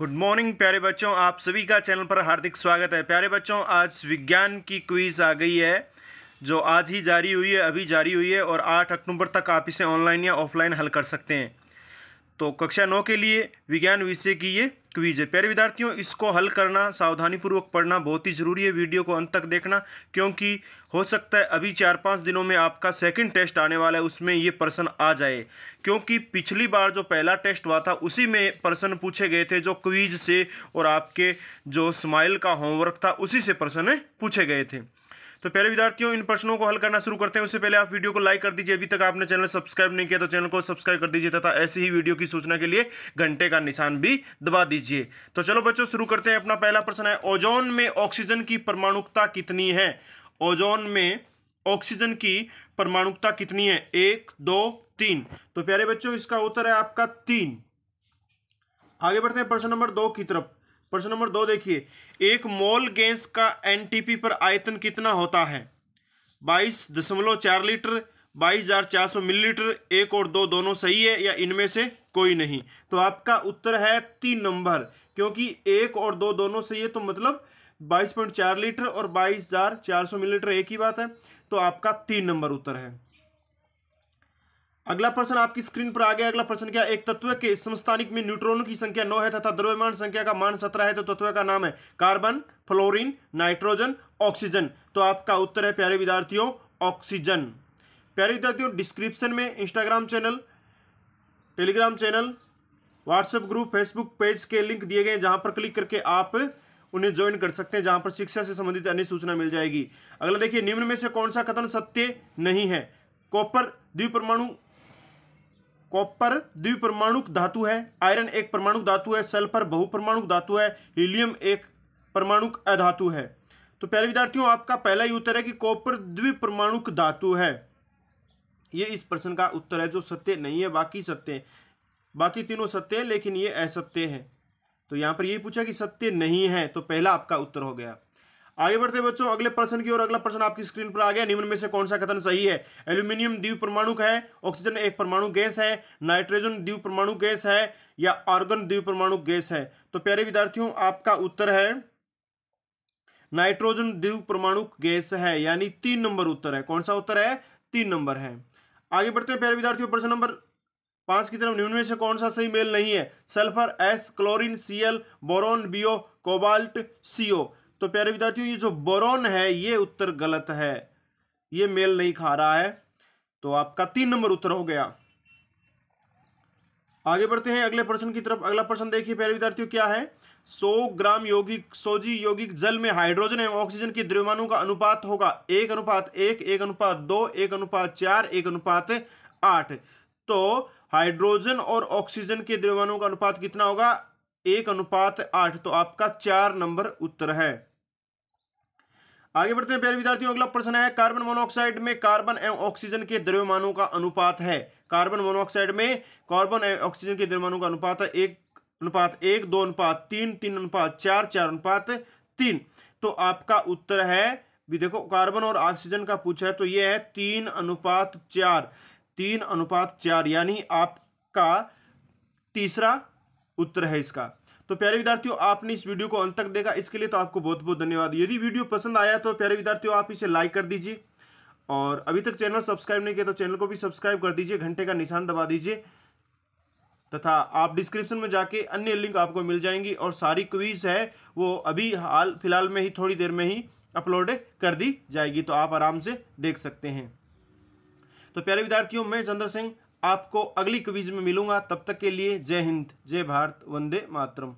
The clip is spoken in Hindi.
गुड मॉर्निंग प्यारे बच्चों आप सभी का चैनल पर हार्दिक स्वागत है प्यारे बच्चों आज विज्ञान की क्विज़ आ गई है जो आज ही जारी हुई है अभी जारी हुई है और 8 अक्टूबर तक आप इसे ऑनलाइन या ऑफलाइन हल कर सकते हैं तो कक्षा नौ के लिए विज्ञान विषय की ये क्वीज है प्यारे विद्यार्थियों इसको हल करना सावधानीपूर्वक पढ़ना बहुत ही ज़रूरी है वीडियो को अंत तक देखना क्योंकि हो सकता है अभी चार पाँच दिनों में आपका सेकंड टेस्ट आने वाला है उसमें ये प्रश्न आ जाए क्योंकि पिछली बार जो पहला टेस्ट हुआ था उसी में प्रश्न पूछे गए थे जो क्वीज से और आपके जो स्माइल का होमवर्क था उसी से प्रश्न पूछे गए थे तो पहले विद्यार्थियों इन प्रश्नों को हल करना शुरू करते हैं उससे पहले आप वीडियो को लाइक कर दीजिए अभी तक आपने चैनल सब्सक्राइब नहीं किया तो चैनल को सब्सक्राइब कर दीजिए तथा ऐसी ही वीडियो की सूचना के लिए घंटे का निशान भी दबा दीजिए तो चलो बच्चों शुरू करते हैं अपना पहला प्रश्न है ओजोन में ऑक्सीजन की परमाणुकता कितनी है ओजोन में ऑक्सीजन की परमाणुकता कितनी है एक दो तीन तो प्यारे बच्चों इसका उत्तर है आपका तीन आगे बढ़ते हैं प्रश्न नंबर दो की तरफ प्रश्न नंबर दो देखिए एक मोल गैस का एनटीपी पर आयतन कितना होता है बाईस दशमलव चार लीटर बाईस हजार चार सौ मिलीलीटर एक और दो दोनों सही है या इनमें से कोई नहीं तो आपका उत्तर है तीन नंबर क्योंकि एक और दो दोनों सही है तो मतलब बाईस पॉइंट चार लीटर और बाईस हजार चार सौ मिलीलीटर एक ही बात है तो आपका तीन नंबर उत्तर है अगला प्रश्न आपकी स्क्रीन पर आ गया अगला प्रश्न क्या एक तत्व के समस्थानिक में न्यूट्रॉन की संख्या नौ है तथा द्रव्यमान संख्या का मान सत्रह है तो तत्व का नाम है कार्बन फ्लोरीन नाइट्रोजन ऑक्सीजन तो आपका उत्तर है प्यारे विद्यार्थियों ऑक्सीजन प्यारे विद्यार्थियों डिस्क्रिप्शन में Instagram channel Telegram channel WhatsApp group Facebook page के लिंक दिए गए जहां पर क्लिक करके आप उन्हें ज्वाइन कर सकते हैं जहां पर शिक्षा से संबंधित अन्य सूचना मिल जाएगी अगला देखिए निम्न में से कौन सा कथन सत्य नहीं है कॉपर द्विपरमाणु कॉपर द्विपरमाणुक धातु है आयरन एक परमाणु धातु है सल्फर बहुपरमाणुक धातु है हीलियम एक परमाणुक अधातु है तो प्यारे विद्यार्थियों आपका पहला ही उत्तर है कि कॉपर द्विपरमाणुक धातु है ये इस प्रश्न का उत्तर है जो सत्य नहीं है बाकी सत्य बाकी तीनों सत्य हैं लेकिन ये असत्य है तो यहाँ पर ये पूछा कि सत्य नहीं है तो पहला आपका उत्तर हो गया आगे बढ़ते बच्चों अगले प्रश्न की ओर अगला प्रश्न आपकी स्क्रीन पर आ गया निम्न में से कौन सा कथन सही है एल्यूमिनियम द्वीप परमाणु है ऑक्सीजन एक परमाणु गैस है नाइट्रोजन द्वीप परमाणु गैस है या आर्गन द्वीप परमाणु गैस है तो प्यारे विद्यार्थियों आपका उत्तर है नाइट्रोजन द्वीप परमाणु गैस है यानी तीन नंबर उत्तर है कौन सा उत्तर है तीन नंबर है आगे बढ़ते हैं प्यारे विद्यार्थियों प्रश्न नंबर पांच की तरफ निम्न में से कौन सा सही मेल नहीं है sulphur S chlorine C L boron B O cobalt C O तो प्यारे विद्यार्थियों ये जो बोरोन है ये उत्तर गलत है ये मेल नहीं खा रहा है तो आपका तीन नंबर उत्तर हो गया आगे बढ़ते हैं अगले प्रश्न की तरफ अगला प्रश्न देखिए प्यारे विद्यार्थियों क्या है 100 ग्राम यौगिक सोजी यौगिक जल में हाइड्रोजन एवं ऑक्सीजन के द्रव्यमानों का अनुपात होगा एक अनुपात एक एक अनुपात दो एक अनुपात चार एक अनुपात आठ तो हाइड्रोजन और ऑक्सीजन के द्रव्यमानों का अनुपात कितना होगा एक अनुपात आठ तो आपका चार नंबर उत्तर है आगे बढ़ते हैं प्यारे विद्यार्थियों अगला प्रश्न है कार्बन मोनोऑक्साइड में कार्बन एवं ऑक्सीजन के द्रव्यमानों का अनुपात है कार्बन मोनोऑक्साइड में कार्बन एवं ऑक्सीजन के द्रव्यमानों का अनुपात है एक अनुपात एक दो अनुपात तीन तीन अनुपात चार चार अनुपात तीन तो आपका उत्तर है भी देखो कार्बन और ऑक्सीजन का पूछा है तो यह है तीन अनुपात चार तीन अनुपात चार यानी आपका तीसरा उत्तर है इसका तो प्यारे विद्यार्थियों आपने इस वीडियो को अंत तक देखा इसके लिए तो आपको बहुत बहुत धन्यवाद यदि वीडियो पसंद आया तो प्यारे विद्यार्थियों आप इसे लाइक कर दीजिए और अभी तक चैनल सब्सक्राइब नहीं किया तो चैनल को भी सब्सक्राइब कर दीजिए घंटे का निशान दबा दीजिए तथा आप डिस्क्रिप्शन में जाके अन्य लिंक आपको मिल जाएंगी और सारी क्वीज है वो अभी हाल फिलहाल में ही थोड़ी देर में ही अपलोड कर दी जाएगी तो आप आराम से देख सकते हैं तो प्यारे विद्यार्थियों मैं चंद्र सिंह आपको अगली क्विज में मिलूंगा तब तक के लिए जय हिंद जय भारत वंदे मातरम